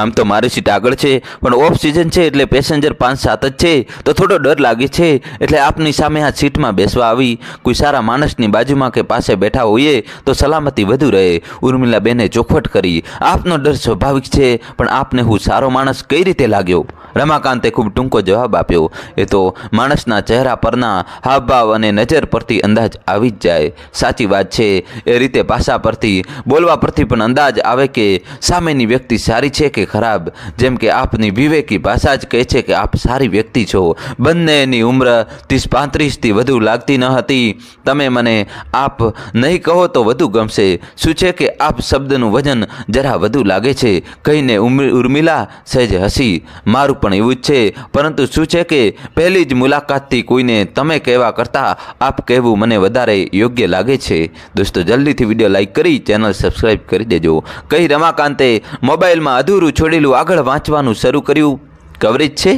આમ તો મારી સીટ આગળ છે પણ ઓફ સિઝન છે એટલે પેસેન્જર પાંચ સાત જ છે તો થોડો ડર લાગે છે એટલે આપની સામે આ સીટમાં બેસવા આવી કોઈ સારા માણસની બાજુમાં કે પાસે બેઠા હોઈએ તો સલામતી વધુ રહે ઉર્મિલાબેને ચોખવટ કરી આપનો ડર સ્વાભાવિક છે પણ આપને હું સારો માણસ કઈ રીતે લાગ્યો રમાકાંતે ખૂબ ટૂંકો જવાબ આપ્યો એ તો માણસના ચહેરા પરના હાવભાવ અને નજર પરથી અંદાજ આવી જ જાય સાચી વાત છે એ રીતે ભાષા પરથી બોલવા પરથી પણ અંદાજ આવે કે સામેની વ્યક્તિ સારી છે કે ખરાબ જેમ કે આપની વિવેકી ભાષા જ કહે છે કે આપ સારી વ્યક્તિ છો બંનેની ઉંમર ત્રીસ પાંત્રીસથી વધુ લાગતી ન હતી તમે મને આપ નહીં કહો તો વધુ ગમશે શું છે કે આપ શબ્દનું વજન જરા વધુ લાગે છે કહીને ઉર્મિલા સહેજ હસી મારું પણ એવું જ છે પરંતુ શું છે કે પહેલી જ મુલાકાતથી કોઈને તમે કહેવા કરતાં આપ કહેવું મને વધારે યોગ્ય લાગે છે દોસ્તો જલ્દીથી વિડીયો લાઇક કરી ચેનલ સબસ્ક્રાઈબ કરી દેજો કઈ રમાકાંતે મોબાઈલમાં અધૂરું છોડેલું આગળ વાંચવાનું શરૂ કર્યું કવરેજ છે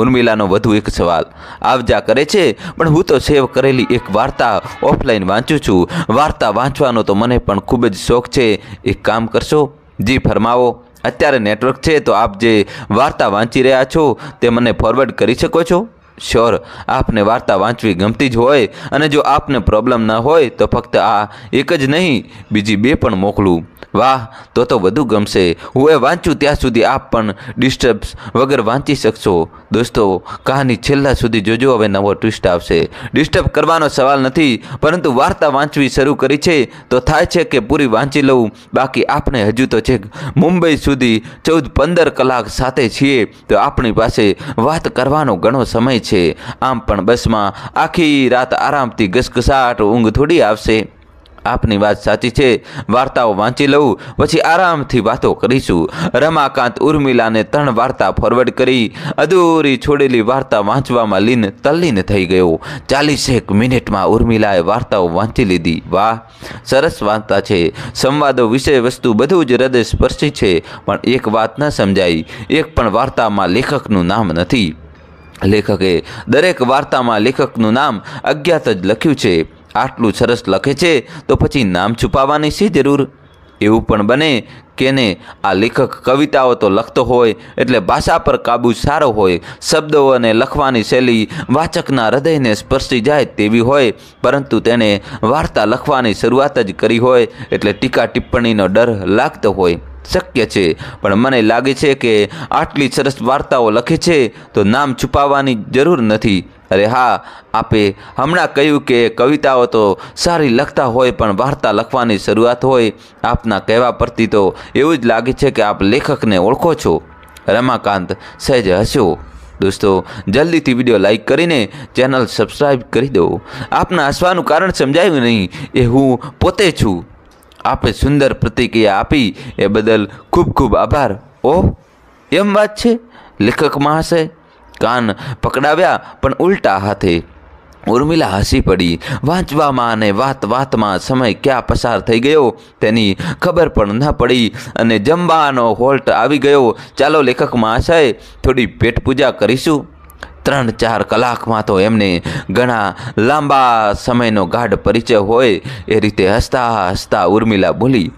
ઉર્મિલાનો વધુ એક સવાલ આવજા કરે છે પણ હું તો સેવ કરેલી એક વાર્તા ઓફલાઈન વાંચું છું વાર્તા વાંચવાનો તો મને પણ ખૂબ જ શોખ છે એક કામ કરશો જી ફરમાવો અત્યારે નેટવર્ક છે તો આપ જે વાર્તા વાંચી રહ્યા છો તે મને ફોરવર્ડ કરી શકો છો શ્યોર આપને વાર્તા વાંચવી ગમતી જ હોય અને જો આપને પ્રોબ્લેમ ન હોય તો ફક્ત આ એક જ નહીં બીજી બે પણ મોકલું વાહ તો તો વધુ ગમશે હું એ વાંચું ત્યાં સુધી આપ પણ ડિસ્ટર્બ્સ વગર વાંચી શકશો દોસ્તો કહાની છેલ્લા સુધી જોજો હવે નવો ટ્વિસ્ટ આવશે ડિસ્ટર્બ કરવાનો સવાલ નથી પરંતુ વાર્તા વાંચવી શરૂ કરી છે તો થાય છે કે પૂરી વાંચી લઉં બાકી આપણે હજુ તો છેક મુંબઈ સુધી ચૌદ પંદર કલાક સાથે છીએ તો આપણી પાસે વાત કરવાનો ઘણો સમય છે આમ પણ બસમાં આખી રાત આરામથી ઘસઘસાટ ઊંઘ થોડી આવશે આપની વાત સાચી છે વાર્તાઓ વાંચી લઉં પછી આરામથી વાતો કરીશું રમાકાંત ઉર્મિલાને ત્રણ વાર્તા ફોરવર્ડ કરી અધૂરી છોડેલી વાર્તા વાંચવામાં લીન તલ્લીન થઈ ગયો ચાલીસેક મિનિટમાં ઉર્મિલાએ વાર્તાઓ વાંચી લીધી વાહ સરસ વાર્તા છે સંવાદો વિષય વસ્તુ બધું જ હૃદય સ્પર્શી છે પણ એક વાત ન સમજાઈ એક પણ વાર્તામાં લેખકનું નામ નથી લેખકે દરેક વાર્તામાં લેખકનું નામ અજ્ઞાત જ લખ્યું છે આટલું સરસ લખે છે તો પછી નામ છુપાવવાની શી જરૂર એવું પણ બને કે ને આ લેખક કવિતાઓ તો લખતો હોય એટલે ભાષા પર કાબુ સારો હોય શબ્દો અને લખવાની શૈલી વાચકના હૃદયને સ્પર્શી જાય તેવી હોય પરંતુ તેણે વાર્તા લખવાની શરૂઆત જ કરી હોય એટલે ટીકા ટિપ્પણીનો ડર લાગતો હોય શક્ય છે પણ મને લાગે છે કે આટલી સરસ વાર્તાઓ લખે છે તો નામ છુપાવવાની જરૂર નથી અરે હા આપે હમણાં કહ્યું કે કવિતાઓ તો સારી લખતા હોય પણ વાર્તા લખવાની શરૂઆત હોય આપના કહેવા પરથી તો એવું જ લાગે છે કે આપ લેખકને ઓળખો છો રમાકાંત સહેજ હસ્યો દોસ્તો જલ્દીથી વિડીયો લાઇક કરીને ચેનલ સબસ્ક્રાઈબ કરી દો આપના હસવાનું કારણ સમજાયું નહીં એ હું પોતે છું આપે સુંદર પ્રતિક્રિયા આપી એ બદલ ખૂબ ખૂબ આભાર ઓહ એમ વાત છે લેખક મહાશય કાન પકડાવ્યા પણ ઉલટા હાથે ઉર્મિલા હસી પડી વાંચવામાં અને વાત વાતમાં સમય ક્યાં પસાર થઈ ગયો તેની ખબર પણ ન પડી અને જમવાનો હોલ્ટ આવી ગયો ચાલો લેખકમાં મહાશય થોડી પેટ પૂજા કરીશું ત્રણ ચાર કલાકમાં તો એમને ઘણા લાંબા સમયનો ગાઢ પરિચય હોય એ રીતે હસતા હસતા ઉર્મિલા બોલી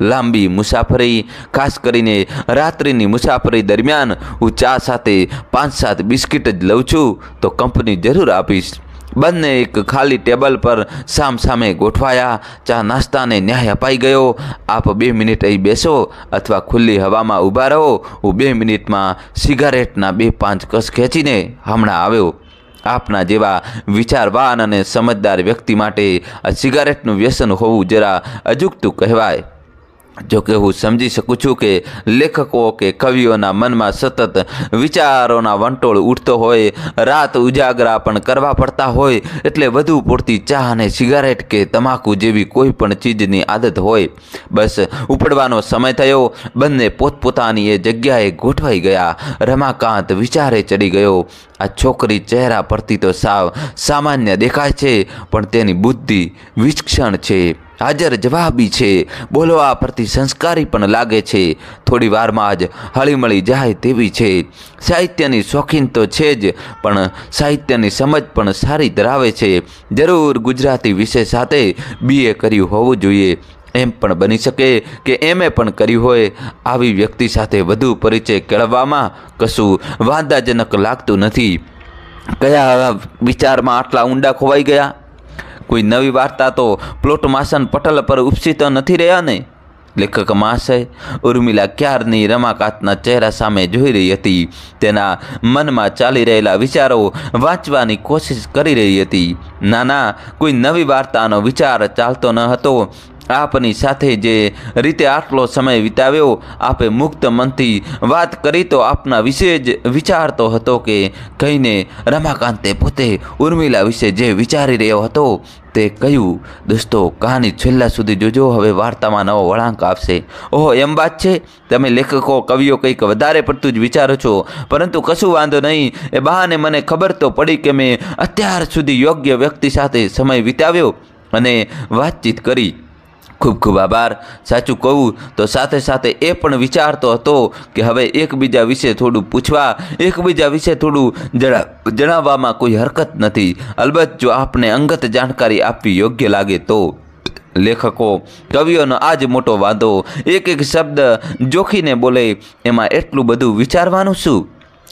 લાંબી મુસાફરી ખાસ કરીને રાત્રિની મુસાફરી દરમિયાન હું ચા સાથે પાંચ સાત બિસ્કિટ જ લઉં છું તો કંપની જરૂર આપીશ બંને એક ખાલી ટેબલ પર સામ સામે ગોઠવાયા ચા નાસ્તાને ન્યાય અપાઈ ગયો આપ બે મિનિટ અહીં બેસો અથવા ખુલ્લી હવામાં ઊભા રહો હું બે મિનિટમાં સિગારેટના બે પાંચ કસ ખેંચીને હમણાં આવ્યો આપના જેવા વિચારવાન અને સમજદાર વ્યક્તિ માટે આ સિગારેટનું વ્યસન હોવું જરા અજુગતું કહેવાય જોકે હું સમજી શકું છું કે લેખકો કે કવિઓના મનમાં સતત વિચારોના વંટોળ ઉઠતો હોય રાત ઉજાગરા પણ કરવા પડતા હોય એટલે વધુ પૂરતી ચા અને સિગારેટ કે તમાકુ જેવી કોઈ પણ ચીજની આદત હોય બસ ઉપડવાનો સમય થયો બંને પોતપોતાની એ જગ્યાએ ગોઠવાઈ ગયા રમાકાંત વિચારે ચડી ગયો આ છોકરી ચહેરા પરથી તો સાવ સામાન્ય દેખાય છે પણ તેની બુદ્ધિ વિક્ષણ છે હાજર જવાબી છે બોલવા પરથી સંસ્કારી પણ લાગે છે થોડી વારમાં જ હળીમળી જાય તેવી છે સાહિત્યની શોખીન તો છે જ પણ સાહિત્યની સમજ પણ સારી ધરાવે છે જરૂર ગુજરાતી વિષય સાથે બીએ કર્યું હોવું જોઈએ એમ પણ બની શકે કે એમ પણ કર્યું હોય આવી વ્યક્તિ સાથે વધુ પરિચય કેળવવામાં કશું વાંધાજનક લાગતું નથી કયા વિચારમાં આટલા ઊંડા ખોવાઈ ગયા કોઈ નવી વાર્તા તો પ્લોટમાસન પટલ પર ઉપસી તો નથી રહ્યા ને લેખક મહાશય ઉર્મિલા ક્યારની રમાકાતના ચહેરા સામે જોઈ રહી હતી તેના મનમાં ચાલી રહેલા વિચારો વાંચવાની કોશિશ કરી રહી હતી ના ના કોઈ નવી વાર્તાનો વિચાર ચાલતો ન હતો આપની સાથે જે રીતે આટલો સમય વિતાવ્યો આપે મુક્ત મનથી વાત કરી તો આપના વિશે જ વિચારતો હતો કે કહીને રમાકાંતે પોતે ઉર્મિલા વિશે જે વિચારી રહ્યો હતો તે કહ્યું દોસ્તો કહાની છેલ્લા સુધી જોજો હવે વાર્તામાં નવો વળાંક આપશે ઓહો એમ વાત છે તમે લેખકો કવિઓ કંઈક વધારે પડતું જ વિચારો છો પરંતુ કશું વાંધો નહીં એ બહાને મને ખબર તો પડી કે મેં અત્યાર સુધી યોગ્ય વ્યક્તિ સાથે સમય વિતાવ્યો અને વાતચીત કરી ખૂબ ખૂબ આભાર સાચું કહું તો સાથે સાથે એ પણ વિચારતો હતો કે હવે એકબીજા વિશે થોડું પૂછવા એકબીજા વિશે થોડું જણાવવામાં કોઈ હરકત નથી અલબત્ત જો આપને અંગત જાણકારી આપવી યોગ્ય લાગે તો લેખકો કવિઓનો આ જ મોટો વાંધો એક એક શબ્દ જોખીને બોલે એમાં એટલું બધું વિચારવાનું શું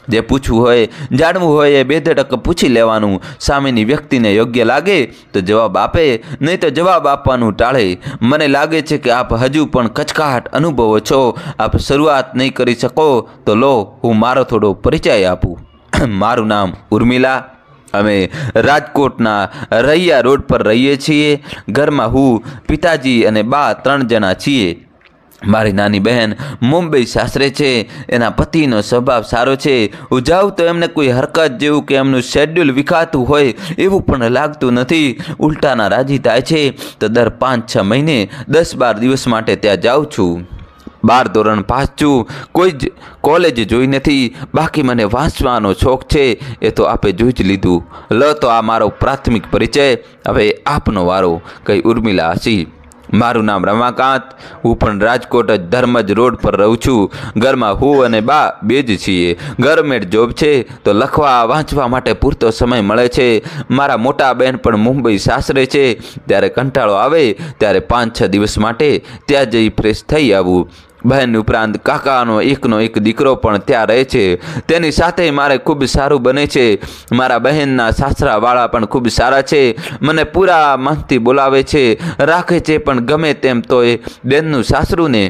જે પૂછવું હોય જાણવું હોય એ બે ધડક પૂછી લેવાનું સામેની વ્યક્તિને યોગ્ય લાગે તો જવાબ આપે નહીં તો જવાબ આપવાનું ટાળે મને લાગે છે કે આપ હજુ પણ કચકાહટ અનુભવો છો આપ શરૂઆત નહીં કરી શકો તો લો હું મારો થોડો પરિચય આપું મારું નામ ઉર્મિલા અમે રાજકોટના રૈયા રોડ પર રહીએ છીએ ઘરમાં હું પિતાજી અને બા ત્રણ જણા છીએ મારી નાની બહેન મુંબઈ સાસરે છે એના પતિનો સ્વભાવ સારો છે ઉજાવ તો એમને કોઈ હરકત જેવું કે એમનું શેડ્યુલ વિખાતું હોય એવું પણ લાગતું નથી ઉલટાના રાજી થાય છે તો દર પાંચ છ મહિને દસ બાર દિવસ માટે ત્યાં જાઉં છું બાર ધોરણ પાસ છું કોઈ જ કોલેજ જોઈ નથી બાકી મને વાંચવાનો શોખ છે એ તો આપે જોઈ જ લીધું લ તો આ મારો પ્રાથમિક પરિચય હવે આપનો વારો કઈ ઉર્મિલા હસી મારું નામ રમાકાંત હું પણ રાજકોટ જ ધર્મજ રોડ પર રહું છું ઘરમાં હું અને બા બે જ છીએ ગવર્મેન્ટ જોબ છે તો લખવા વાંચવા માટે પૂરતો સમય મળે છે મારા મોટા બહેન પણ મુંબઈ સાસરે છે ત્યારે કંટાળો આવે ત્યારે પાંચ છ દિવસ માટે ત્યાં જઈ ફ્રેશ થઈ આવું બહેન ઉપરાંત કાકાનો એકનો એક દીકરો પણ ત્યાં રહે છે તેની સાથે મારે ખૂબ સારું બને છે મારા બહેનના સાસરાવાળા પણ ખૂબ સારા છે મને પૂરા મનથી બોલાવે છે રાખે છે પણ ગમે તેમ તો એ બેનનું સાસરુને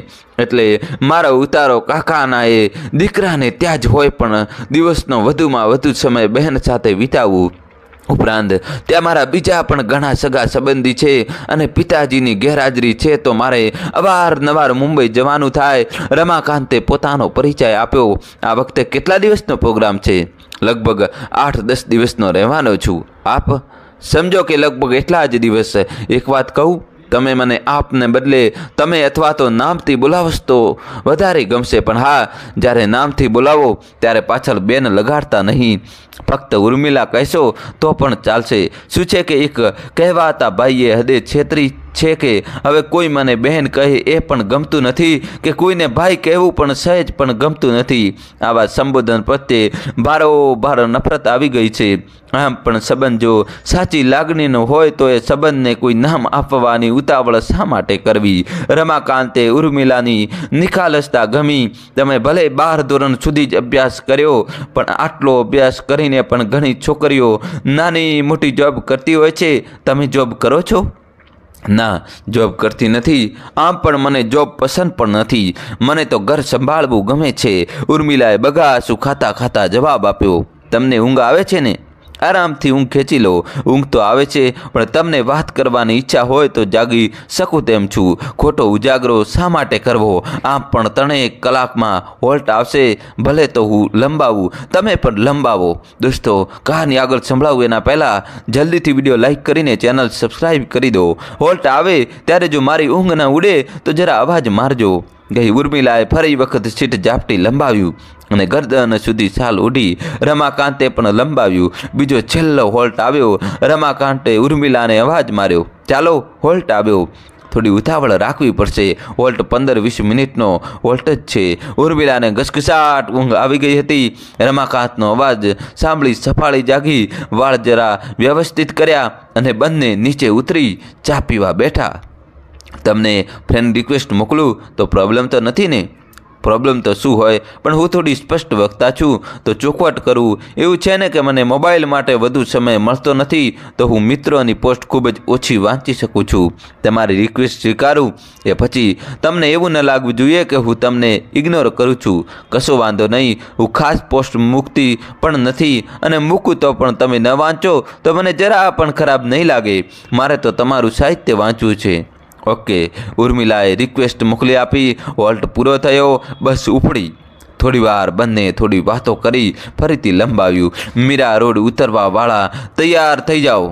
એટલે મારો ઉતારો કાકાના એ દીકરાને ત્યાં જ હોય પણ દિવસનો વધુમાં વધુ સમય બહેન સાથે વિતાવવું ઉપરાંત ત્યાં મારા બીજા પણ ઘણા સગા સંબંધી છે અને પિતાજીની ગેરહાજરી છે તો મારે અવારનવાર મુંબઈ જવાનું થાય રમાકાંતે પોતાનો પરિચય આપ્યો આ વખતે કેટલા દિવસનો પ્રોગ્રામ છે લગભગ આઠ દસ દિવસનો રહેવાનો છું આપ સમજો કે લગભગ એટલા જ દિવસ એક વાત કહું તમે મને આપને બદલે તમે અથવા તો નામથી બોલાવશ તો વધારે ગમશે પણ હા જ્યારે નામથી બોલાવો ત્યારે પાછળ બેન લગાડતા નહીં ફક્ત ઉર્મિલા કહેશો તો પણ ચાલશે શું છે કે એક કહેવાતા ભાઈએ હદે છેતરી છે કે હવે કોઈ મને બહેન કહે એ પણ ગમતું નથી કે કોઈને ભાઈ કહેવું પણ સહેજ પણ ગમતું નથી આવા સંબોધન પ્રત્યે ભારો ભારો નફરત આવી ગઈ છે આમ પણ સંબંધ જો સાચી લાગણીનો હોય તો એ સંબંધને કોઈ નામ આપવાની ઉતાવળ શા માટે કરવી રમાકાંતે ઉર્મિલાની નિખાલસતા ગમી તમે ભલે બાર ધોરણ સુધી જ અભ્યાસ કર્યો પણ આટલો અભ્યાસ કરી રહીને પણ ઘણી છોકરીઓ નાની મોટી જોબ કરતી હોય છે તમે જોબ કરો છો ના જોબ કરતી નથી આમ પણ મને જોબ પસંદ પણ નથી મને તો ઘર સંભાળવું ગમે છે ઉર્મિલાએ બગાસું ખાતા ખાતા જવાબ આપ્યો તમને ઊંઘ આવે છે ને આરામથી ઊંઘ ખેંચી લો ઊંઘ તો આવે છે પણ તમને વાત કરવાની ઈચ્છા હોય તો જાગી શકું તેમ છું ખોટો ઉજાગરો શા માટે કરવો આમ પણ ત્રણેક કલાકમાં હોલ્ટ આવશે ભલે તો હું લંબાવું તમે પણ લંબાવો દોસ્તો કહાની આગળ સંભળાવું એના પહેલાં જલ્દીથી વિડીયો લાઇક કરીને ચેનલ સબસ્ક્રાઈબ કરી દો હોલ્ટ આવે ત્યારે જો મારી ઊંઘ ના ઉડે તો જરા અવાજ મારજો ગઈ ઉર્મિલાએ ફરી વખત સીટ ઝાપટી લંબાવ્યું અને ગરદન સુધી સાલ ઉડી રમાકાંતે પણ લંબાવ્યું બીજો છેલ્લો હોલ્ટ આવ્યો રમાકાંતે ઉર્મિલાને અવાજ માર્યો ચાલો હોલ્ટ આવ્યો થોડી ઉતાવળ રાખવી પડશે વોલ્ટ પંદર વીસ મિનિટનો વોલ્ટ જ છે ઉર્મિલાને ઘસઘસાટ ઊંઘ આવી ગઈ હતી રમાકાંતનો અવાજ સાંભળી સફાળી જાગી વાળ જરા વ્યવસ્થિત કર્યા અને બંને નીચે ઉતરી ચા પીવા બેઠા તમને ફ્રેન્ડ રિક્વેસ્ટ મોકલું તો પ્રોબ્લેમ તો નથી ને પ્રોબ્લેમ તો શું હોય પણ હું થોડી સ્પષ્ટ વક્તા છું તો ચોખવટ કરું એવું છે ને કે મને મોબાઈલ માટે વધુ સમય મળતો નથી તો હું મિત્રોની પોસ્ટ ખૂબ જ ઓછી વાંચી શકું છું તમારી રિક્વેસ્ટ સ્વીકારું એ પછી તમને એવું ન લાગવું જોઈએ કે હું તમને ઇગ્નોર કરું છું કશો વાંધો નહીં હું ખાસ પોસ્ટ મૂકતી પણ નથી અને મૂકું તો પણ તમે ન વાંચો તો મને જરા પણ ખરાબ નહીં લાગે મારે તો તમારું સાહિત્ય વાંચવું છે ઓકે ઉર્મિલાએ રિક્વેસ્ટ મોકલી આપી વોલ્ટ પૂરો થયો બસ ઉપડી થોડીવાર બંને થોડી વાતો કરી ફરીથી લંબાવ્યું મીરા રોડ ઉતરવાવાળા તૈયાર થઈ જાઓ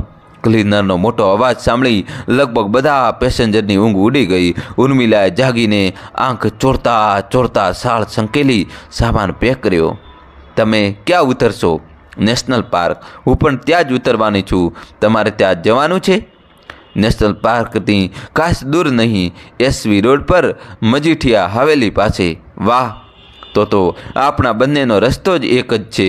ક્લીનરનો મોટો અવાજ સાંભળી લગભગ બધા પેસેન્જરની ઊંઘ ઉડી ગઈ ઉર્મિલાએ જાગીને આંખ ચોરતા ચોરતા સાળ સંકેલી સામાન પેક કર્યો તમે ક્યાં ઉતરશો નેશનલ પાર્ક હું પણ ત્યાં જ ઉતરવાની છું તમારે ત્યાં જવાનું છે નેશનલ પાર્કથી કાશ દૂર નહીં એસવી રોડ પર મજીઠિયા હવેલી પાસે વાહ તો તો આપણા બંનેનો રસ્તો જ એક જ છે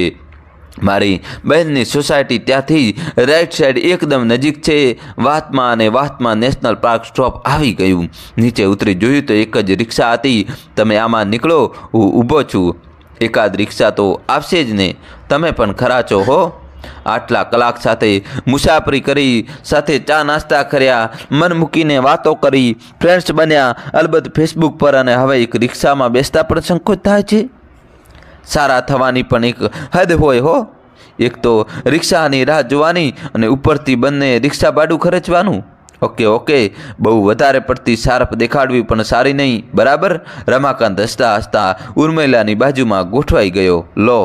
મારી બહેનની સોસાયટી ત્યાંથી રાઈટ સાઈડ એકદમ નજીક છે વાતમાં અને વાતમાં નેશનલ પાર્ક સ્ટોપ આવી ગયું નીચે ઉતરી જોયું તો એક જ રિક્ષા હતી તમે આમાં નીકળો હું ઊભો છું એકાદ રિક્ષા તો આવશે જ ને તમે પણ ખરા છો હો આટલા કલાક સાથે મુસાફરી કરી સાથે ચા નાસ્તા કર્યા મન મૂકીને વાતો કરી ફ્રેન્ડ્સ બન્યા અલબત્ત ફેસબુક પર અને હવે એક રિક્ષામાં બેસતા પણ સંકોચ થાય છે સારા થવાની પણ એક હદ હોય હો એક તો રિક્ષાની રાહ જોવાની અને ઉપરથી બંને રિક્ષા ભાડું ખર્ચવાનું ઓકે ઓકે બહુ વધારે પડતી શાર્પ દેખાડવી પણ સારી નહીં બરાબર રમાકાંત હસતા હસતા ઉર્મિલાની બાજુમાં ગોઠવાઈ ગયો લો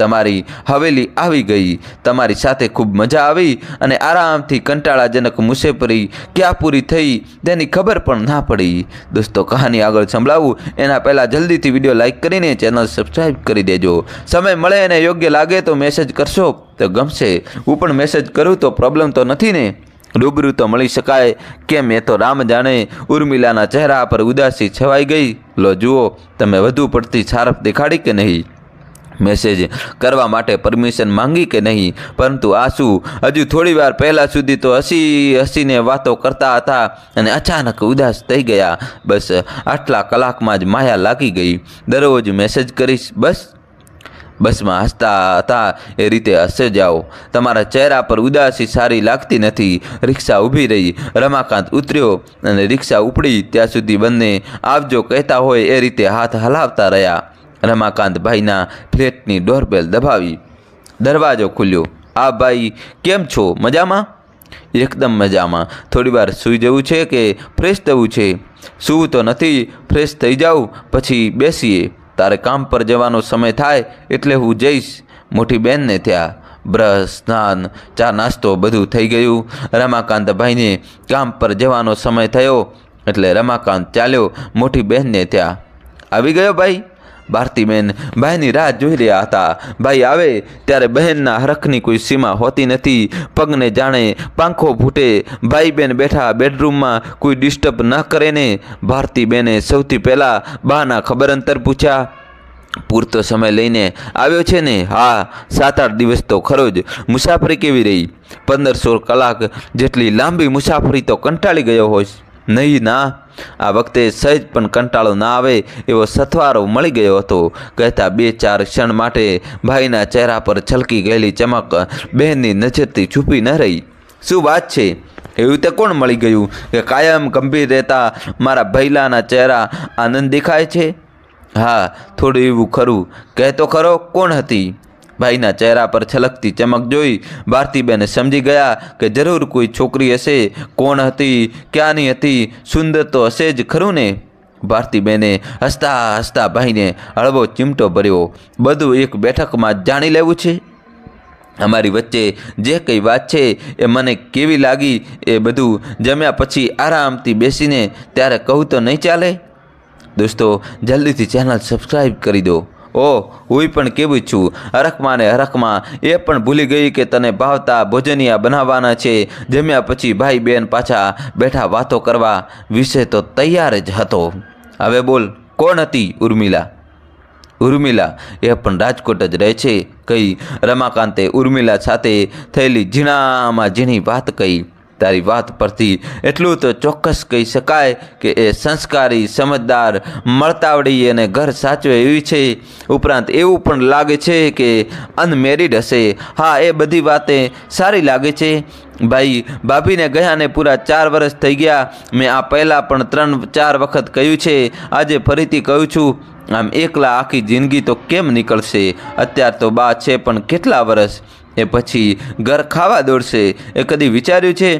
તમારી હવેલી આવી ગઈ તમારી સાથે ખૂબ મજા આવી અને આરામથી કંટાળાજનક મુસાફરી ક્યાં પૂરી થઈ તેની ખબર પણ ના પડી દોસ્તો કહાની આગળ સંભળાવું એના પહેલાં જલ્દીથી વિડીયો લાઇક કરીને ચેનલ સબસ્ક્રાઈબ કરી દેજો સમય મળે અને યોગ્ય લાગે તો મેસેજ કરશો તો ગમશે હું પણ મેસેજ કરું તો પ્રોબ્લેમ તો નથી ને રૂબરૂ તો મળી શકાય કેમ એ તો રામ જાણે ઉર્મિલાના ચહેરા પર ઉદાસી છવાઈ ગઈ લો જુઓ તમે વધુ પડતી છારફ દેખાડી કે નહીં મેસેજ કરવા માટે પરમિશન માંગી કે નહીં પરંતુ આસુ હજુ થોડી વાર પહેલાં સુધી તો હસી હસીને વાતો કરતા હતા અને અચાનક ઉદાસ થઈ ગયા બસ આટલા કલાકમાં જ માયા લાગી ગઈ દરરોજ મેસેજ કરીશ બસ બસમાં હસતા હતા એ રીતે હસે જાઓ તમારા ચહેરા પર ઉદાસી સારી લાગતી નથી રિક્ષા ઊભી રહી રમાકાંત ઉતર્યો અને રિક્ષા ઉપડી ત્યાં સુધી બંને આવજો કહેતા હોય એ રીતે હાથ હલાવતા રહ્યા રમાકાંતભાઈના ફ્લેટની ડોરબેલ દબાવી દરવાજો ખુલ્યો આ ભાઈ કેમ છો મજામાં એકદમ મજામાં થોડીવાર સૂઈ જવું છે કે ફ્રેશ થવું છે સૂવું તો નથી ફ્રેશ થઈ જાઉં પછી બેસીએ તારે કામ પર જવાનો સમય થાય એટલે હું જઈશ મોટી બહેનને ત્યાં બ્રશ સ્નાન ચા નાસ્તો બધું થઈ ગયું રમાકાંતભાઈને કામ પર જવાનો સમય થયો એટલે રમાકાંત ચાલ્યો મોટી બહેનને ત્યાં આવી ગયો ભાઈ ભારતીબેન ભાઈની રાહ જોઈ રહ્યા હતા ભાઈ આવે ત્યારે બહેનના હરખની કોઈ સીમા હોતી નથી પગને જાણે પાંખો ફૂટે ભાઈબેન બેઠા બેડરૂમમાં કોઈ ડિસ્ટર્બ ન કરે ને ભારતીબેને સૌથી પહેલાં બાના ખબર અંતર પૂછ્યા પૂરતો સમય લઈને આવ્યો છે ને હા સાત આઠ દિવસ તો ખરો જ મુસાફરી કેવી રહી પંદર સોળ કલાક જેટલી લાંબી મુસાફરી તો કંટાળી ગયો હોઈશ નહીં ના આ વખતે સહેજ પણ કંટાળો ના આવે એવો સથવારો મળી ગયો હતો કહેતા બે ચાર ક્ષણ માટે ભાઈના ચહેરા પર છલકી ગયેલી ચમક બહેનની નજરથી છૂપી ન રહી શું વાત છે એવું તે કોણ મળી ગયું કે કાયમ ગંભીર રહેતા મારા ભૈલાના ચહેરા આનંદ દેખાય છે હા થોડું એવું ખરું કહેતો ખરો કોણ હતી ભાઈના ચહેરા પર છલકતી ચમક જોઈ ભારતીબેન સમજી ગયા કે જરૂર કોઈ છોકરી હશે કોણ હતી ક્યાંની હતી સુંદર તો હશે જ ખરું ને ભારતીબેને હસતા હસતા ભાઈને હળવો ચીમટો ભર્યો બધું એક બેઠકમાં જાણી લેવું છે અમારી વચ્ચે જે કંઈ વાત છે એ મને કેવી લાગી એ બધું જમ્યા પછી આરામથી બેસીને ત્યારે કહું તો નહીં ચાલે દોસ્તો જલ્દીથી ચેનલ સબસ્ક્રાઈબ કરી દો ઓ હું પણ કેવું છું હરખમાં ને હરખમાં એ પણ ભૂલી ગઈ કે તને ભાવતા ભોજનિયા બનાવવાના છે જમ્યા પછી ભાઈ બહેન પાછા બેઠા વાતો કરવા વિશે તો તૈયાર જ હતો હવે બોલ કોણ હતી ઉર્મિલા ઉર્મિલા એ પણ રાજકોટ જ રહે છે કહી રમાકાંતે ઉર્મિલા સાથે થયેલી ઝીણામાં ઝીણી વાત કહી તારી વાત પરથી એટલું તો ચોક્કસ કહી શકાય કે એ સંસ્કારી સમજદાર મળતાવડી અને ઘર સાચવે એવી છે ઉપરાંત એવું પણ લાગે છે કે અનમેરિડ હશે હા એ બધી વાતે સારી લાગે છે ભાઈ ભાભીને ગયાને પૂરા ચાર વર્ષ થઈ ગયા મેં આ પહેલાં પણ ત્રણ ચાર વખત કહ્યું છે આજે ફરીથી કહું છું આમ એકલા આખી જિંદગી તો કેમ નીકળશે અત્યાર તો બા છે પણ કેટલા વર્ષ એ પછી ઘર ખાવા દોડશે એ કદી વિચાર્યું છે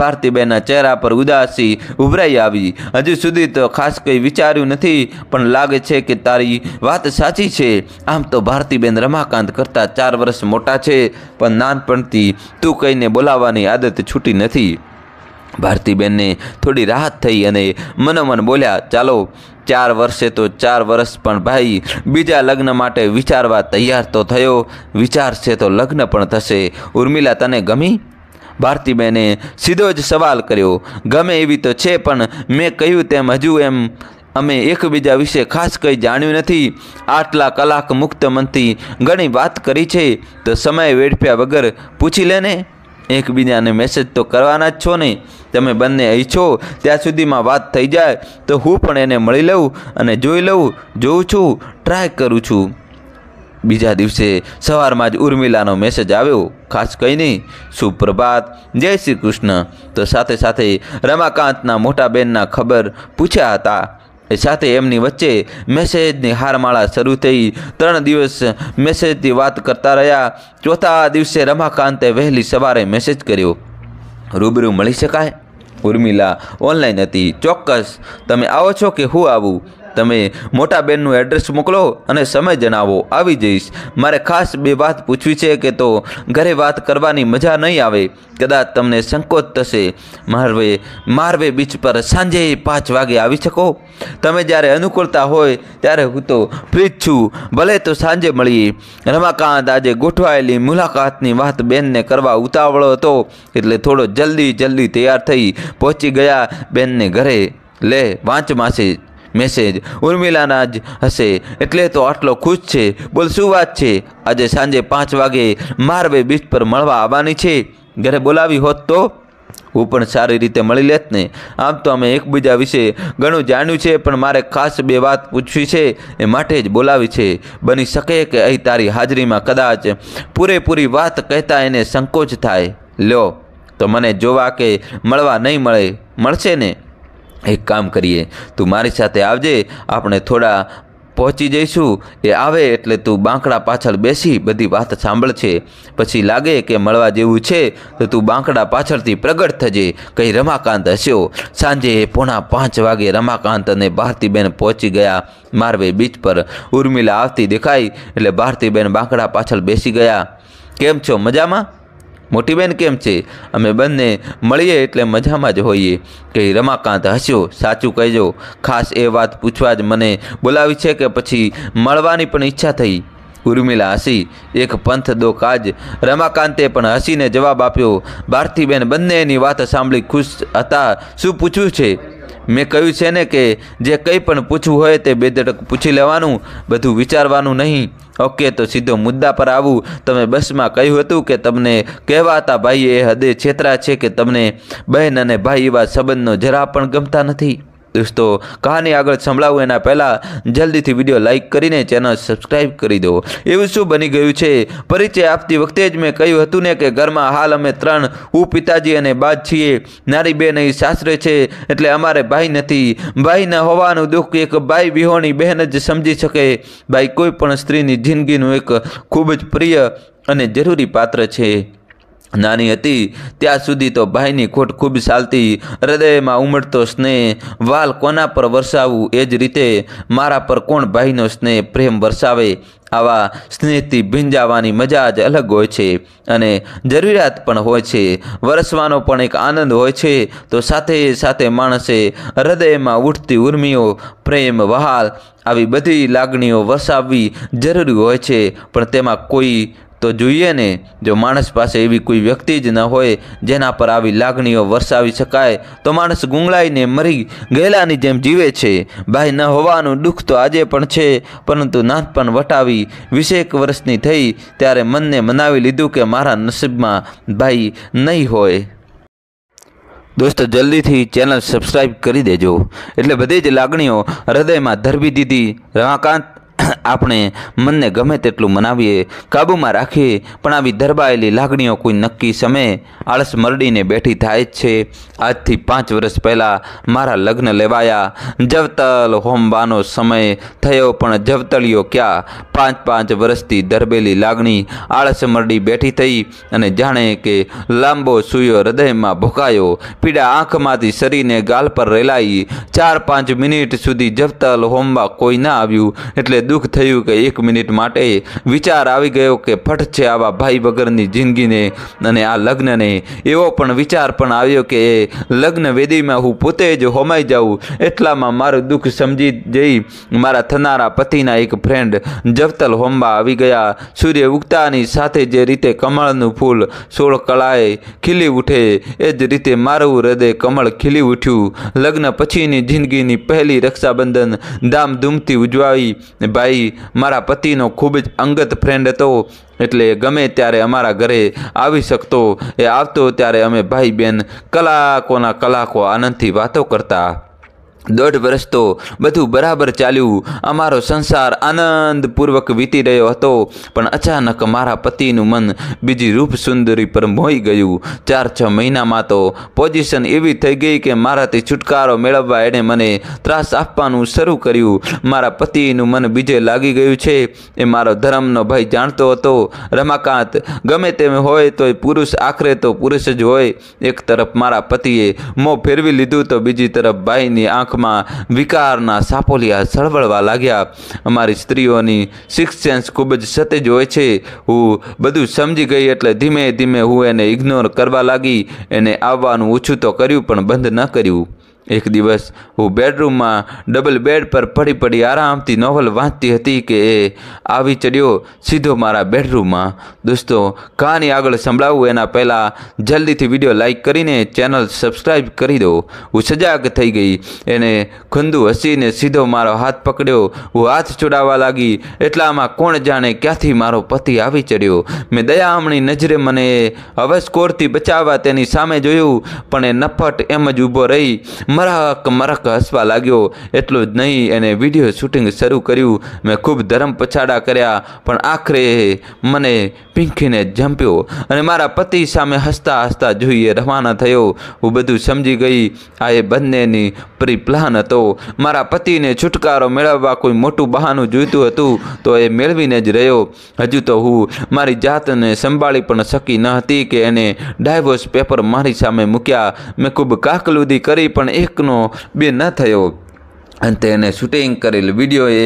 ભારતીબેનના ચહેરા પર ઉદાસી ઉભરાઈ આવી હજુ સુધી તો ખાસ કંઈ વિચાર્યું નથી પણ લાગે છે કે તારી વાત સાચી છે આમ તો ભારતીબેન રમાકાંત કરતાં ચાર વર્ષ મોટા છે પણ નાનપણથી તું કહીને બોલાવાની આદત છૂટી નથી ભારતીબેનને થોડી રાહત થઈ અને મનોમન બોલ્યા ચાલો ચાર વર્ષે તો ચાર વર્ષ પણ ભાઈ બીજા લગ્ન માટે વિચારવા તૈયાર તો થયો વિચારશે તો લગ્ન પણ થશે ઉર્મિલા તને ગમી ભારતીબેને સીધો જ સવાલ કર્યો ગમે એવી તો છે પણ મેં કહ્યું તેમ હજુ એમ અમે એકબીજા વિશે ખાસ કંઈ જાણ્યું નથી આટલા કલાક મુક્ત મનથી ઘણી વાત કરી છે તો સમય વેડફ્યા વગર પૂછી લેને એકબીજાને મેસેજ તો કરવાના જ છો ને તમે બંને અહીં છો ત્યાં સુધીમાં વાત થઈ જાય તો હું પણ એને મળી લઉં અને જોઈ લઉં જોઉં છું ટ્રાય કરું છું બીજા દિવસે સવારમાં જ ઉર્મિલાનો મેસેજ આવ્યો ખાસ કંઈ નહીં સુપ્રભાત જય શ્રી કૃષ્ણ તો સાથે સાથે રમાકાંતના મોટા બહેનના ખબર પૂછ્યા હતા એ સાથે એમની વચ્ચે મેસેજની હારમાળા શરૂ થઈ ત્રણ દિવસ મેસેજથી વાત કરતા રહ્યા ચોથા દિવસે રમાકાંતે વહેલી સવારે મેસેજ કર્યો રૂબરૂ મળી શકાય ઉર્મિલા ઓનલાઈન હતી ચોક્કસ તમે આવો છો કે હું આવું તમે મોટા બેનનું એડ્રેસ મોકલો અને સમય જણાવો આવી જઈશ મારે ખાસ બે વાત પૂછવી છે કે તો ઘરે વાત કરવાની મજા નહીં આવે કદાચ તમને સંકોચ થશે મારવે મારવે બીચ પર સાંજે પાંચ વાગે આવી શકો તમે જ્યારે અનુકૂળતા હોય ત્યારે હું તો ફ્રી જ છું ભલે તો સાંજે મળીએ રમાકાંત આજે ગોઠવાયેલી મુલાકાતની વાત બેનને કરવા ઉતાવળો હતો એટલે થોડો જલ્દી જલ્દી તૈયાર થઈ પહોંચી ગયા બેનને ઘરે લે વાંચ માસે મેસેજ ઉર્મિલાના જ હશે એટલે તો આટલો ખુશ છે બોલ શું વાત છે આજે સાંજે પાંચ વાગે મારવે બીચ પર મળવા આવવાની છે ઘરે બોલાવી હોત તો હું પણ સારી રીતે મળી લેત ને આમ તો અમે એકબીજા વિશે ઘણું જાણ્યું છે પણ મારે ખાસ બે વાત પૂછવી છે એ માટે જ બોલાવી છે બની શકે કે અહીં તારી હાજરીમાં કદાચ પૂરેપૂરી વાત કહેતા એને સંકોચ થાય લ્યો તો મને જોવા કે મળવા નહીં મળે મળશે ને એક કામ કરીએ તું મારી સાથે આવજે આપણે થોડા પહોંચી જઈશું એ આવે એટલે તું બાંકડા પાછળ બેસી બધી વાત સાંભળશે પછી લાગે કે મળવા જેવું છે તો તું બાંકડા પાછળથી પ્રગટ થજે કંઈ રમાકાંત હશ્યો સાંજે પોણા પાંચ વાગે રમાકાંત અને ભારતીબેન પહોંચી ગયા મારવે બીચ પર ઉર્મિલા આવતી દેખાઈ એટલે ભારતીબેન બાંકડા પાછળ બેસી ગયા કેમ છો મજામાં મોટીબેન કેમ છે અમે બંને મળીએ એટલે મજામાં જ હોઈએ કે રમાકાંત હસ્યો સાચું કહેજો ખાસ એ વાત પૂછવા જ મને બોલાવી છે કે પછી મળવાની પણ ઈચ્છા થઈ ઉર્મિલા હસી એક પંથ દો કાજ રમાકાંતે પણ હસીને જવાબ આપ્યો ભારતીબેન એની વાત સાંભળી ખુશ હતા શું પૂછ્યું છે મેં કહ્યું છે ને કે જે કંઈ પણ પૂછવું હોય તે બેધડક પૂછી લેવાનું બધું વિચારવાનું નહીં ઓકે તો સીધો મુદ્દા પર આવું તમે બસમાં કહ્યું હતું કે તમને કહેવાતા ભાઈ એ હદે છેતરા છે કે તમને બહેન અને ભાઈ એવા સંબંધનો જરા પણ ગમતા નથી દોસ્તો કહાની આગળ સંભળાવું એના પહેલાં જલ્દીથી વિડીયો લાઇક કરીને ચેનલ સબસ્ક્રાઈબ કરી દો એવું શું બની ગયું છે પરિચય આપતી વખતે જ મેં કહ્યું હતું ને કે ઘરમાં હાલ અમે ત્રણ હું પિતાજી અને બા છીએ નારી બેન અહીં સાસરે છે એટલે અમારે ભાઈ નથી ભાઈ ન હોવાનું દુઃખ એક ભાઈ વિહોણી બહેન જ સમજી શકે ભાઈ કોઈ પણ સ્ત્રીની જિંદગીનું એક ખૂબ જ પ્રિય અને જરૂરી પાત્ર છે નાની હતી ત્યાં સુધી તો ભાઈની ખોટ ખૂબ ચાલતી હૃદયમાં ઉમટતો સ્નેહ વાલ કોના પર વરસાવવું એ જ રીતે મારા પર કોણ ભાઈનો સ્નેહ પ્રેમ વરસાવે આવા સ્નેહથી ભીંજાવાની મજા જ અલગ હોય છે અને જરૂરિયાત પણ હોય છે વરસવાનો પણ એક આનંદ હોય છે તો સાથે સાથે માણસે હૃદયમાં ઉઠતી ઉર્મિઓ પ્રેમ વહાલ આવી બધી લાગણીઓ વરસાવવી જરૂરી હોય છે પણ તેમાં કોઈ તો જોઈએ ને જો માણસ પાસે એવી કોઈ વ્યક્તિ જ ન હોય જેના પર આવી લાગણીઓ વરસાવી શકાય તો માણસ ગુંગળાઈને મરી ગયેલાની જેમ જીવે છે ભાઈ ન હોવાનું દુઃખ તો આજે પણ છે પરંતુ નાનપણ વટાવી વીસેક વર્ષની થઈ ત્યારે મનને મનાવી લીધું કે મારા નસીબમાં ભાઈ નહીં હોય દોસ્તો જલ્દીથી ચેનલ સબસ્ક્રાઈબ કરી દેજો એટલે બધી જ લાગણીઓ હૃદયમાં ધરવી દીધી રમાકાંત આપણે મનને ગમે તેટલું મનાવીએ કાબૂમાં રાખીએ પણ આવી ધરબાયેલી લાગણીઓ કોઈ નક્કી સમયે આળસ મરડીને બેઠી થાય જ છે આજથી પાંચ વર્ષ પહેલાં મારા લગ્ન લેવાયા જવતલ હોમવાનો સમય થયો પણ જવતળીઓ ક્યાં પાંચ પાંચ વર્ષથી ધરબેલી લાગણી આળસ મરડી બેઠી થઈ અને જાણે કે લાંબો સૂયો હૃદયમાં ભોકાયો પીડા આંખમાંથી શરીરને ગાલ પર રેલાઈ ચાર પાંચ મિનિટ સુધી જવતલ હોમવા કોઈ ના આવ્યું એટલે દુઃખ થયું કે એક મિનિટ માટે વિચાર આવી ગયો કે ફટ છે આવા ભાઈ વગરની જિંદગીને અને આ લગ્નને એવો પણ વિચાર પણ આવ્યો કે એ લગ્ન વેદીમાં હું પોતે જ હોમાઈ જાઉં એટલામાં મારું દુઃખ સમજી જઈ મારા થનારા પતિના એક ફ્રેન્ડ જવતલ હોમવા આવી ગયા સૂર્ય ઉગતાની સાથે જે રીતે કમળનું ફૂલ સોળ કળાએ ખીલી ઉઠે એ જ રીતે મારું હૃદય કમળ ખીલી ઉઠ્યું લગ્ન પછીની જિંદગીની પહેલી રક્ષાબંધન ધામધૂમથી ઉજવાવી ભાઈ પિતાજી મારા પતિનો ખૂબ જ અંગત ફ્રેન્ડ હતો એટલે ગમે ત્યારે અમારા ઘરે આવી શકતો એ આવતો ત્યારે અમે ભાઈ બહેન કલાકોના કલાકો આનંદથી વાતો કરતા દોઢ વર્ષ તો બધું બરાબર ચાલ્યું અમારો સંસાર આનંદપૂર્વક વીતી રહ્યો હતો પણ અચાનક મારા પતિનું મન બીજી રૂપ સુંદરી પર મોઈ ગયું ચાર છ મહિનામાં તો પોઝિશન એવી થઈ ગઈ કે મારાથી છુટકારો મેળવવા એણે મને ત્રાસ આપવાનું શરૂ કર્યું મારા પતિનું મન બીજે લાગી ગયું છે એ મારો ધર્મનો ભાઈ જાણતો હતો રમાકાંત ગમે તેમ હોય તો પુરુષ આખરે તો પુરુષ જ હોય એક તરફ મારા પતિએ મોં ફેરવી લીધું તો બીજી તરફ ભાઈની આંખ આંખમાં વિકારના સાપોલિયા સળવળવા લાગ્યા અમારી સ્ત્રીઓની સિક્સ સેન્સ ખૂબ જ સતેજ હોય છે હું બધું સમજી ગઈ એટલે ધીમે ધીમે હું એને ઇગ્નોર કરવા લાગી એને આવવાનું ઓછું તો કર્યું પણ બંધ ન કર્યું એક દિવસ હું બેડરૂમમાં ડબલ બેડ પર પડી પડી આરામથી નોવલ વાંચતી હતી કે એ આવી ચડ્યો સીધો મારા બેડરૂમમાં દોસ્તો કહાની આગળ સંભળાવું એના પહેલાં જલ્દીથી વિડીયો લાઇક કરીને ચેનલ સબસ્ક્રાઈબ કરી દો હું સજાગ થઈ ગઈ એને ખંદુ હસીને સીધો મારો હાથ પકડ્યો હું હાથ છોડાવવા લાગી એટલામાં કોણ જાણે ક્યાંથી મારો પતિ આવી ચડ્યો મેં દયામણી નજરે મને હવસ્કોરથી બચાવવા તેની સામે જોયું પણ એ નફટ એમ જ ઊભો રહી મરહક મરાક હસવા લાગ્યો એટલું જ નહીં એને વિડીયો શૂટિંગ શરૂ કર્યું મેં ખૂબ ધરમ પછાડા કર્યા પણ આખરે મને પીંખીને જંપ્યો અને મારા પતિ સામે હસતા હસતા જોઈએ રવાના થયો હું બધું સમજી ગઈ આ એ બંનેની પ્રી પ્લાન હતો મારા પતિને છુટકારો મેળવવા કોઈ મોટું બહાનું જોઈતું હતું તો એ મેળવીને જ રહ્યો હજુ તો હું મારી જાતને સંભાળી પણ શકી ન હતી કે એને ડાયવોર્સ પેપર મારી સામે મૂક્યા મેં ખૂબ કાકલુદી કરી પણ એ એકનો બે ન થયો અને તેને શૂટિંગ કરેલ વિડીયો એ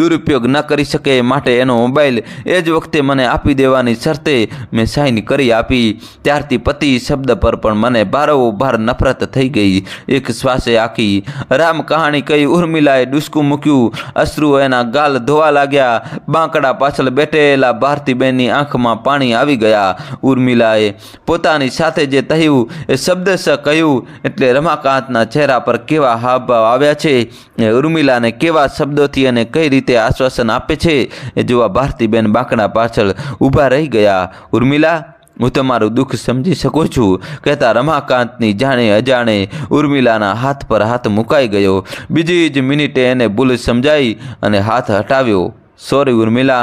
દુરુપયોગ ન કરી શકે માટે એનો મોબાઈલ એ જ વખતે મને આપી દેવાની શરતે મેં સાઇન કરી આપી ત્યારથી પતિ શબ્દ પર પણ મને ભારોભાર નફરત થઈ ગઈ એક શ્વાસે આખી રામ કહાણી કહી ઉર્મિલાએ ડુસકું મૂક્યું અશ્રુ એના ગાલ ધોવા લાગ્યા બાંકડા પાછળ બેઠેલા ભારતીબેનની આંખમાં પાણી આવી ગયા ઉર્મિલાએ પોતાની સાથે જે થયું એ શબ્દશ કહ્યું એટલે રમાકાંતના ચહેરા પર કેવા હાવભાવ આવ્યા છે ઉર્મિલાને કેવા શબ્દોથી અને કઈ રીતે આશ્વાસન આપે છે એ જોવા ભારતીબેન બાંકડા પાછળ ઊભા રહી ગયા ઉર્મિલા હું તમારું દુઃખ સમજી શકું છું કહેતા રમાકાંતની જાણે અજાણે ઉર્મિલાના હાથ પર હાથ મુકાઈ ગયો બીજી જ મિનિટે એને ભૂલ સમજાઈ અને હાથ હટાવ્યો સોરી ઉર્મિલા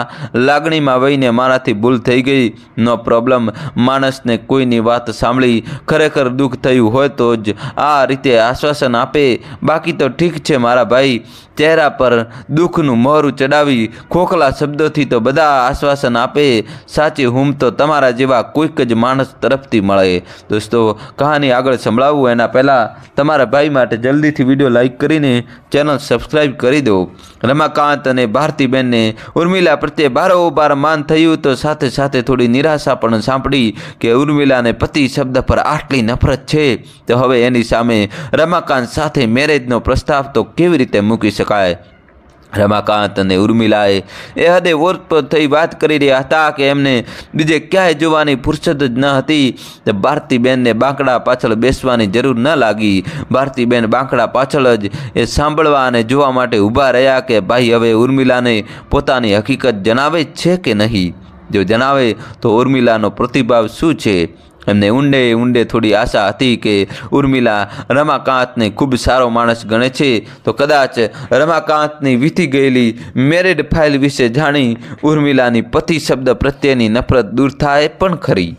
લાગણીમાં વહીને મારાથી ભૂલ થઈ ગઈ નો પ્રોબ્લેમ માણસને કોઈની વાત સાંભળી ખરેખર દુઃખ થયું હોય તો જ આ રીતે આશ્વાસન આપે બાકી તો ઠીક છે મારા ભાઈ ચહેરા પર દુઃખનું મોરું ચડાવી ખોખલા શબ્દોથી તો બધા આશ્વાસન આપે સાચી હું તો તમારા જેવા કોઈક જ માણસ તરફથી મળે દોસ્તો કહાની આગળ સંભળાવવું એના પહેલાં તમારા ભાઈ માટે જલ્દીથી વિડીયો લાઇક કરીને ચેનલ સબસ્ક્રાઈબ કરી દો રમાકાંત અને ભારતીબેનને ઉર્મિલા પ્રત્યે બારોબાર માન થયું તો સાથે સાથે થોડી નિરાશા પણ સાંભળી કે ઉર્મિલાને પતિ શબ્દ પર આટલી નફરત છે તો હવે એની સામે રમાકાંત સાથે મેરેજનો પ્રસ્તાવ તો કેવી રીતે મૂકી શકે શકાય રમાકાંત અને ઉર્મિલાએ એ હદે પર થઈ વાત કરી રહ્યા હતા કે એમને બીજે ક્યાંય જોવાની ફુરસત જ ન હતી તો ભારતીબેનને બાંકડા પાછળ બેસવાની જરૂર ન લાગી ભારતીબેન બાંકડા પાછળ જ એ સાંભળવા અને જોવા માટે ઊભા રહ્યા કે ભાઈ હવે ઉર્મિલાને પોતાની હકીકત જણાવે છે કે નહીં જો જણાવે તો ઉર્મિલાનો પ્રતિભાવ શું છે એમને ઊંડે ઊંડે થોડી આશા હતી કે ઉર્મિલા રમાકાંતને ખૂબ સારો માણસ ગણે છે તો કદાચ રમાકાંતની વીતી ગયેલી મેરેડ ફાઇલ વિશે જાણી ઉર્મિલાની પતિ શબ્દ પ્રત્યેની નફરત દૂર થાય પણ ખરી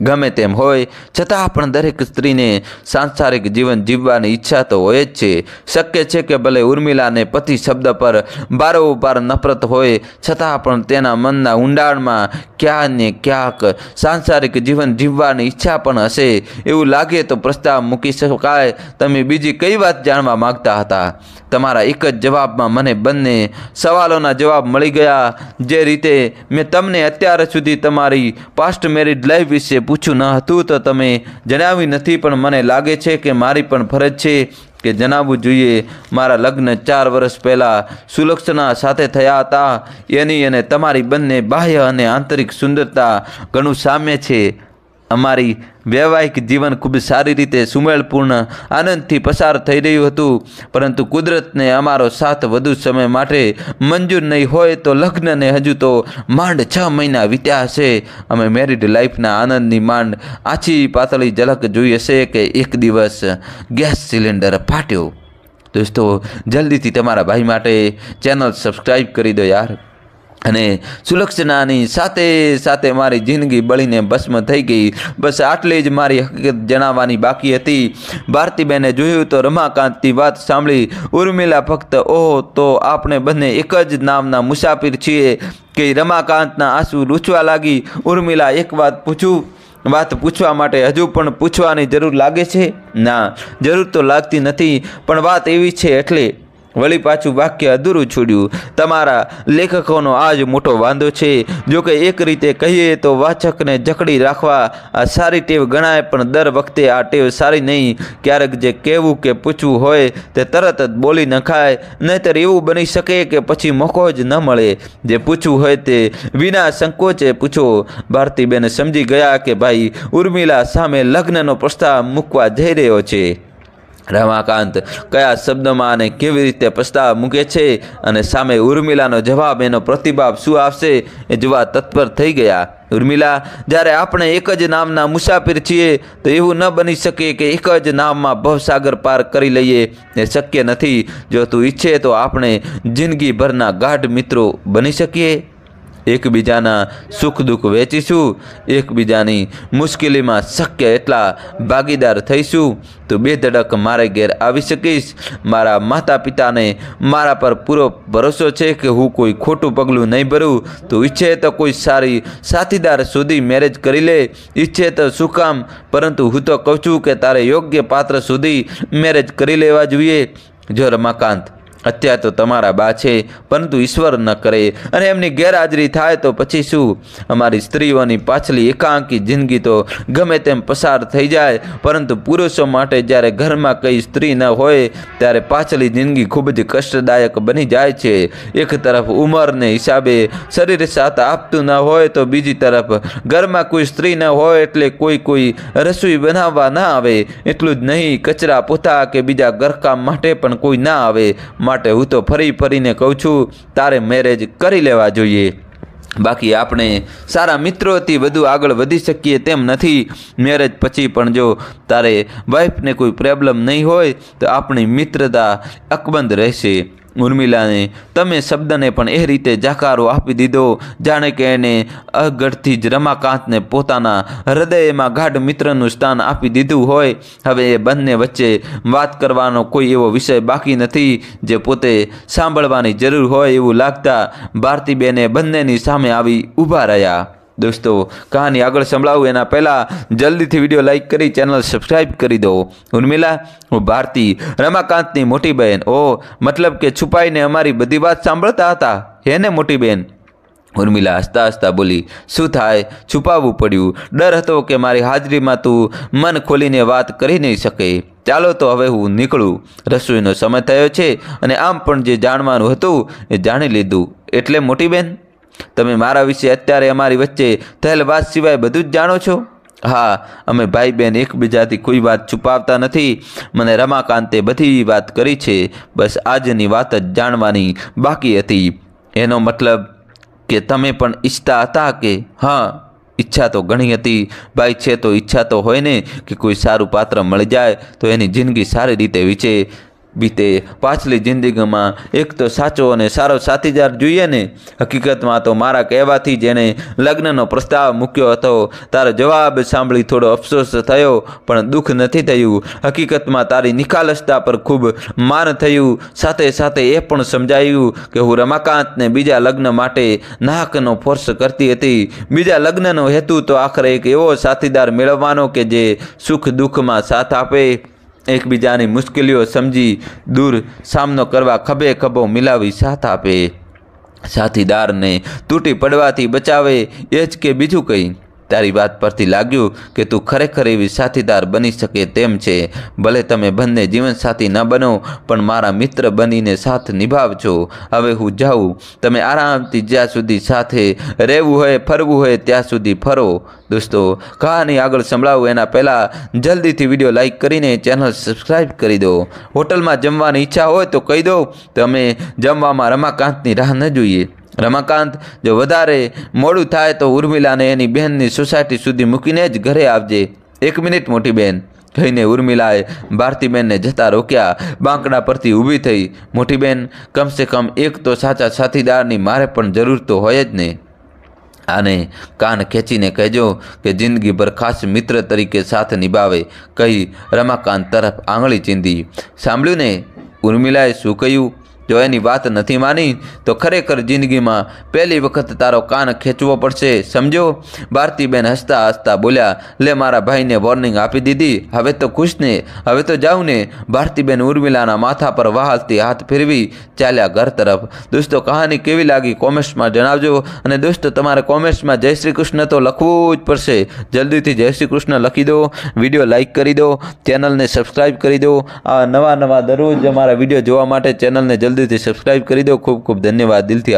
ગમે તેમ હોય છતાં પણ દરેક સ્ત્રીને સાંસારિક જીવન જીવવાની ઈચ્છા તો હોય જ છે શક્ય છે કે ભલે ઉર્મિલાને પતિ શબ્દ પર બારોબાર નફરત હોય છતાં પણ તેના મનના ઊંડાણમાં ક્યાં ને ક્યાંક સાંસારિક જીવન જીવવાની ઈચ્છા પણ હશે એવું લાગે તો પ્રસ્તાવ મૂકી શકાય તમે બીજી કઈ વાત જાણવા માગતા હતા તમારા એક જ જવાબમાં મને બંને સવાલોના જવાબ મળી ગયા જે રીતે મેં તમને અત્યાર સુધી તમારી પાસ્ટ મેરિડ લાઈફ વિશે પૂછ્યું ન હતું તો તમે જણાવી નથી પણ મને લાગે છે કે મારી પણ ફરજ છે કે જણાવવું જોઈએ મારા લગ્ન ચાર વર્ષ પહેલાં સુલક્ષણા સાથે થયા હતા એની અને તમારી બંને બાહ્ય અને આંતરિક સુંદરતા ઘણું સામ્ય છે અમારી વૈવાહિક જીવન ખૂબ સારી રીતે સુમેળપૂર્ણ આનંદથી પસાર થઈ રહ્યું હતું પરંતુ કુદરતને અમારો સાથ વધુ સમય માટે મંજૂર નહીં હોય તો લગ્નને હજુ તો માંડ છ મહિના વીત્યા હશે અમે મેરિડ લાઈફના આનંદની માંડ આછી પાતળી ઝલક જોઈ હશે કે એક દિવસ ગેસ સિલિન્ડર ફાટ્યો દોસ્તો જલ્દીથી તમારા ભાઈ માટે ચેનલ સબસ્ક્રાઈબ કરી દો યાર અને સુલક્ષણાની સાથે સાથે મારી જિંદગી બળીને ભસ્મ થઈ ગઈ બસ આટલી જ મારી હકીકત જણાવવાની બાકી હતી ભારતીબેને જોયું તો રમાકાંતની વાત સાંભળી ઉર્મિલા ફક્ત ઓહો તો આપણે બંને એક જ નામના મુસાફિર છીએ કે રમાકાંતના આંસુ લૂછવા લાગી ઉર્મિલા એક વાત પૂછું વાત પૂછવા માટે હજુ પણ પૂછવાની જરૂર લાગે છે ના જરૂર તો લાગતી નથી પણ વાત એવી છે એટલે વળી પાછું વાક્ય અધૂરું છોડ્યું તમારા લેખકોનો આ જ મોટો વાંધો છે જોકે એક રીતે કહીએ તો વાચકને જકડી રાખવા આ સારી ટેવ ગણાય પણ દર વખતે આ ટેવ સારી નહીં ક્યારેક જે કહેવું કે પૂછવું હોય તે તરત જ બોલી નખાય નહીતર એવું બની શકે કે પછી મોકો જ ન મળે જે પૂછવું હોય તે વિના સંકોચે પૂછો ભારતીબેન સમજી ગયા કે ભાઈ ઉર્મિલા સામે લગ્નનો પ્રસ્તાવ મૂકવા જઈ રહ્યો છે રમાકાંત કયા શબ્દમાં અને કેવી રીતે પસ્તાવ મૂકે છે અને સામે ઉર્મિલાનો જવાબ એનો પ્રતિભાવ શું આવશે એ જોવા તત્પર થઈ ગયા ઉર્મિલા જ્યારે આપણે એક જ નામના મુસાફિર છીએ તો એવું ન બની શકે કે એક જ નામમાં ભવસાગર પાર કરી લઈએ એ શક્ય નથી જો તું ઈચ્છે તો આપણે જિંદગીભરના ગાઢ મિત્રો બની શકીએ એકબીજાના સુખ દુઃખ વેચીશું એકબીજાની મુશ્કેલીમાં શક્ય એટલા ભાગીદાર થઈશું તો બે ધડક મારે ઘેર આવી શકીશ મારા માતા પિતાને મારા પર પૂરો ભરોસો છે કે હું કોઈ ખોટું પગલું નહીં ભરું તો ઈચ્છે તો કોઈ સારી સાથીદાર સુધી મેરેજ કરી લે ઈચ્છે તો શું કામ પરંતુ હું તો કહું છું કે તારે યોગ્ય પાત્ર સુધી મેરેજ કરી લેવા જોઈએ જો રમાકાંત અત્યારે તો તમારા બા છે પરંતુ ઈશ્વર ન કરે અને એમની ગેરહાજરી થાય તો પછી શું અમારી સ્ત્રીઓની પાછલી એકાંકી જિંદગી તો ગમે તેમ પસાર થઈ જાય પરંતુ પુરુષો માટે જ્યારે ઘરમાં કઈ સ્ત્રી ન હોય ત્યારે પાછલી જિંદગી ખૂબ જ કષ્ટદાયક બની જાય છે એક તરફ ઉંમરને હિસાબે શરીર સાથ આપતું ન હોય તો બીજી તરફ ઘરમાં કોઈ સ્ત્રી ન હોય એટલે કોઈ કોઈ રસોઈ બનાવવા ના આવે એટલું જ નહીં કચરા પોતા કે બીજા ઘરકામ માટે પણ કોઈ ના આવે માટે માટે હું તો ફરી ફરીને કહું છું તારે મેરેજ કરી લેવા જોઈએ બાકી આપણે સારા મિત્રોથી વધુ આગળ વધી શકીએ તેમ નથી મેરેજ પછી પણ જો તારે વાઈફને કોઈ પ્રોબ્લેમ નહીં હોય તો આપણી મિત્રતા અકબંધ રહેશે ઉર્મિલાને તમે શબ્દને પણ એ રીતે જાકારો આપી દીધો જાણે કે એને અગઢથી જ રમાકાંતને પોતાના હૃદયમાં ગાઢ મિત્રનું સ્થાન આપી દીધું હોય હવે એ બંને વચ્ચે વાત કરવાનો કોઈ એવો વિષય બાકી નથી જે પોતે સાંભળવાની જરૂર હોય એવું લાગતા ભારતીબેને બંનેની સામે આવી ઊભા રહ્યા દોસ્તો કહાની આગળ સંભળાવું એના પહેલાં જલ્દીથી વિડીયો લાઇક કરી ચેનલ સબસ્ક્રાઈબ કરી દો ઉર્મિલા હું ભારતી રમાકાંતની મોટી બહેન ઓ મતલબ કે છુપાઈને અમારી બધી વાત સાંભળતા હતા હે ને મોટી બહેન ઉર્મિલા હસતા હસતા બોલી શું થાય છુપાવવું પડ્યું ડર હતો કે મારી હાજરીમાં તું મન ખોલીને વાત કરી નહીં શકે ચાલો તો હવે હું નીકળું રસોઈનો સમય થયો છે અને આમ પણ જે જાણવાનું હતું એ જાણી લીધું એટલે મોટી બેન તમે મારા વિશે અત્યારે અમારી વચ્ચે થયેલ વાત સિવાય બધું જ જાણો છો હા અમે ભાઈ બહેન એકબીજાથી કોઈ વાત છુપાવતા નથી મને રમાકાંતે બધી વાત કરી છે બસ આજની વાત જ જાણવાની બાકી હતી એનો મતલબ કે તમે પણ ઈચ્છતા હતા કે હા ઈચ્છા તો ઘણી હતી ભાઈ છે તો ઈચ્છા તો હોય ને કે કોઈ સારું પાત્ર મળી જાય તો એની જિંદગી સારી રીતે વિચે બીતે પાછલી જિંદગીમાં એક તો સાચો અને સારો સાથીદાર જોઈએ ને હકીકતમાં તો મારા કહેવાથી જેણે લગ્નનો પ્રસ્તાવ મૂક્યો હતો તારો જવાબ સાંભળી થોડો અફસોસ થયો પણ દુઃખ નથી થયું હકીકતમાં તારી નિકાલસતા પર ખૂબ માન થયું સાથે સાથે એ પણ સમજાયું કે હું રમાકાંતને બીજા લગ્ન માટે નાહકનો ફોર્સ કરતી હતી બીજા લગ્નનો હેતુ તો આખરે એક એવો સાથીદાર મેળવવાનો કે જે સુખ દુઃખમાં સાથ આપે એકબીજાની મુશ્કેલીઓ સમજી દૂર સામનો કરવા ખભે ખભો મિલાવી સાથ આપે સાથીદારને તૂટી પડવાથી બચાવે એ જ કે બીજું કંઈ તારી વાત પરથી લાગ્યું કે તું ખરેખર એવી સાથીદાર બની શકે તેમ છે ભલે તમે બંને જીવનસાથી ન બનો પણ મારા મિત્ર બનીને સાથ નિભાવજો હવે હું જાઉં તમે આરામથી જ્યાં સુધી સાથે રહેવું હોય ફરવું હોય ત્યાં સુધી ફરો દોસ્તો કહાની આગળ સંભળાવું એના પહેલાં જલ્દીથી વિડીયો લાઇક કરીને ચેનલ સબસ્ક્રાઈબ કરી દો હોટલમાં જમવાની ઈચ્છા હોય તો કહી દો તમે જમવામાં રમાકાંતની રાહ ન જોઈએ રમાકાંત જો વધારે મોડું થાય તો ઉર્મિલાને એની બહેનની સોસાયટી સુધી મૂકીને જ ઘરે આવજે એક મિનિટ મોટી બહેન કહીને ઉર્મિલાએ ભારતીબેનને જતા રોક્યા બાંકડા પરથી ઊભી થઈ મોટી બહેન કમસે કમ એક તો સાચા સાથીદારની મારે પણ જરૂર તો હોય જ ને આને કાન ખેંચીને કહેજો કે જિંદગીભર ખાસ મિત્ર તરીકે સાથ નિભાવે કહી રમાકાંત તરફ આંગળી ચીંધી સાંભળ્યું ને ઉર્મિલાએ શું કહ્યું જો એની વાત નથી માની તો ખરેખર જિંદગીમાં પહેલી વખત તારો કાન ખેંચવો પડશે સમજો ભારતીબેન હસતા હસતા બોલ્યા લે મારા ભાઈને વોર્નિંગ આપી દીધી હવે તો ખુશ ને હવે તો જાઉં ને ભારતીબેન ઉર્મિલાના માથા પર વહાલથી હાથ ફેરવી ચાલ્યા ઘર તરફ દોસ્તો કહાની કેવી લાગી કોમેન્ટ્સમાં જણાવજો અને દોસ્તો તમારે કોમેન્ટ્સમાં જય શ્રી કૃષ્ણ તો લખવું જ પડશે જલ્દીથી જય શ્રી કૃષ્ણ લખી દો વિડીયો લાઇક કરી દો ચેનલને સબસ્ક્રાઈબ કરી દો આ નવા નવા દરરોજ અમારા વિડીયો જોવા માટે ચેનલને જલ્દી જલ્દીથી સબસ્ક્રાઇબ કરી દો ખૂબ ખૂબ ધન્યવાદ દિલથી